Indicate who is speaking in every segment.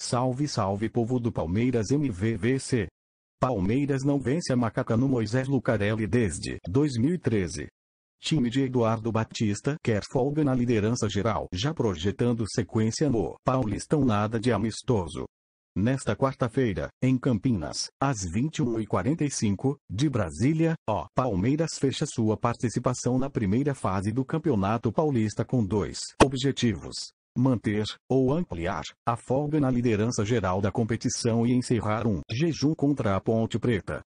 Speaker 1: Salve salve povo do Palmeiras MVVC. Palmeiras não vence a macaca no Moisés Lucarelli desde 2013. Time de Eduardo Batista quer folga na liderança geral, já projetando sequência no Paulistão nada de amistoso. Nesta quarta-feira, em Campinas, às 21h45, de Brasília, o Palmeiras fecha sua participação na primeira fase do Campeonato Paulista com dois objetivos manter, ou ampliar, a folga na liderança geral da competição e encerrar um jejum contra a Ponte Preta.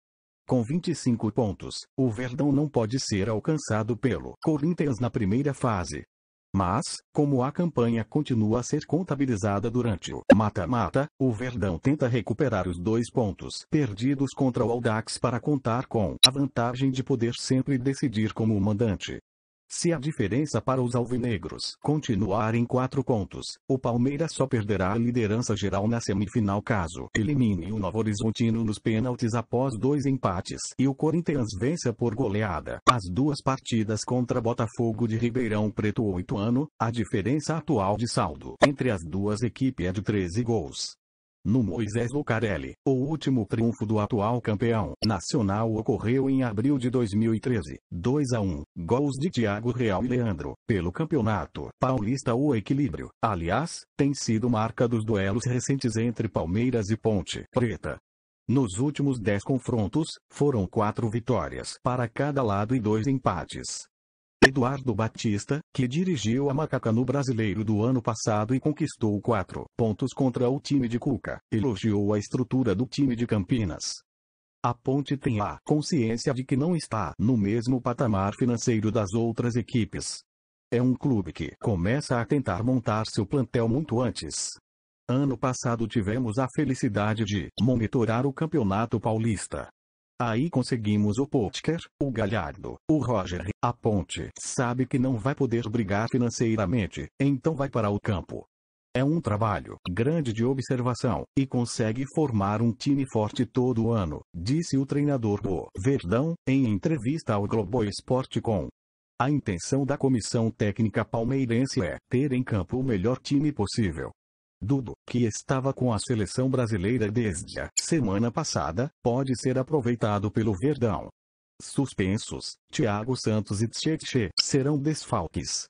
Speaker 1: Com 25 pontos, o Verdão não pode ser alcançado pelo Corinthians na primeira fase. Mas, como a campanha continua a ser contabilizada durante o mata-mata, o Verdão tenta recuperar os dois pontos perdidos contra o Audax para contar com a vantagem de poder sempre decidir como mandante. Se a diferença para os alvinegros continuar em quatro pontos, o Palmeiras só perderá a liderança geral na semifinal caso elimine o Novo Horizontino nos pênaltis após dois empates e o Corinthians vença por goleada as duas partidas contra Botafogo de Ribeirão Preto oito ano, a diferença atual de saldo entre as duas equipes é de 13 gols no Moisés Lucarelli. O último triunfo do atual campeão nacional ocorreu em abril de 2013, 2 a 1, gols de Thiago Real e Leandro. Pelo Campeonato Paulista o equilíbrio, aliás, tem sido marca dos duelos recentes entre Palmeiras e Ponte Preta. Nos últimos 10 confrontos, foram 4 vitórias para cada lado e 2 empates. Eduardo Batista, que dirigiu a Macaca no Brasileiro do ano passado e conquistou quatro pontos contra o time de Cuca, elogiou a estrutura do time de Campinas. A ponte tem a consciência de que não está no mesmo patamar financeiro das outras equipes. É um clube que começa a tentar montar seu plantel muito antes. Ano passado tivemos a felicidade de monitorar o Campeonato Paulista, Aí conseguimos o Potker, o Galhardo, o Roger, a Ponte. Sabe que não vai poder brigar financeiramente, então vai para o campo. É um trabalho grande de observação, e consegue formar um time forte todo ano, disse o treinador do Verdão, em entrevista ao Globo Esporte com. A intenção da comissão técnica palmeirense é ter em campo o melhor time possível, Dudu, que estava com a seleção brasileira desde a semana passada, pode ser aproveitado pelo Verdão. Suspensos, Thiago Santos e Tchê serão desfalques.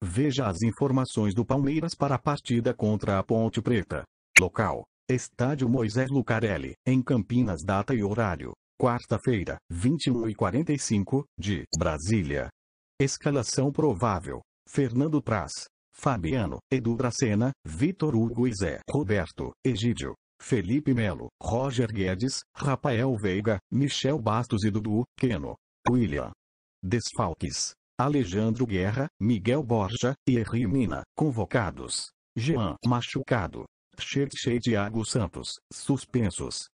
Speaker 1: Veja as informações do Palmeiras para a partida contra a Ponte Preta. Local: Estádio Moisés Lucarelli, em Campinas. Data e horário: quarta-feira, 21h45, de Brasília. Escalação provável: Fernando Praz, Fabiano, Edu Dracena, Vitor Hugo e Zé Roberto, Egídio, Felipe Melo, Roger Guedes, Rafael Veiga, Michel Bastos e Dudu, Keno, William. Desfalques. Alejandro Guerra, Miguel Borja, e Henri Mina, convocados. Jean, machucado. Xerxê Diago Santos, suspensos.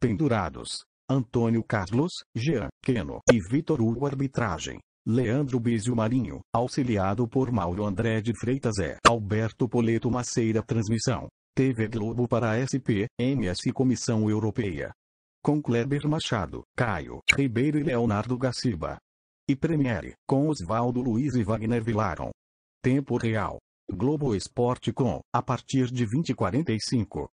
Speaker 1: Pendurados. Antônio Carlos, Jean, Keno e Vitor Hugo arbitragem. Leandro Bizio Marinho, auxiliado por Mauro André de Freitas e Alberto Poleto Maceira Transmissão. TV Globo para SP, MS Comissão Europeia. Com Kleber Machado, Caio Ribeiro e Leonardo Gaciba. E Premiere, com Oswaldo Luiz e Wagner Vilaron. Tempo Real. Globo Esporte com, a partir de 2045.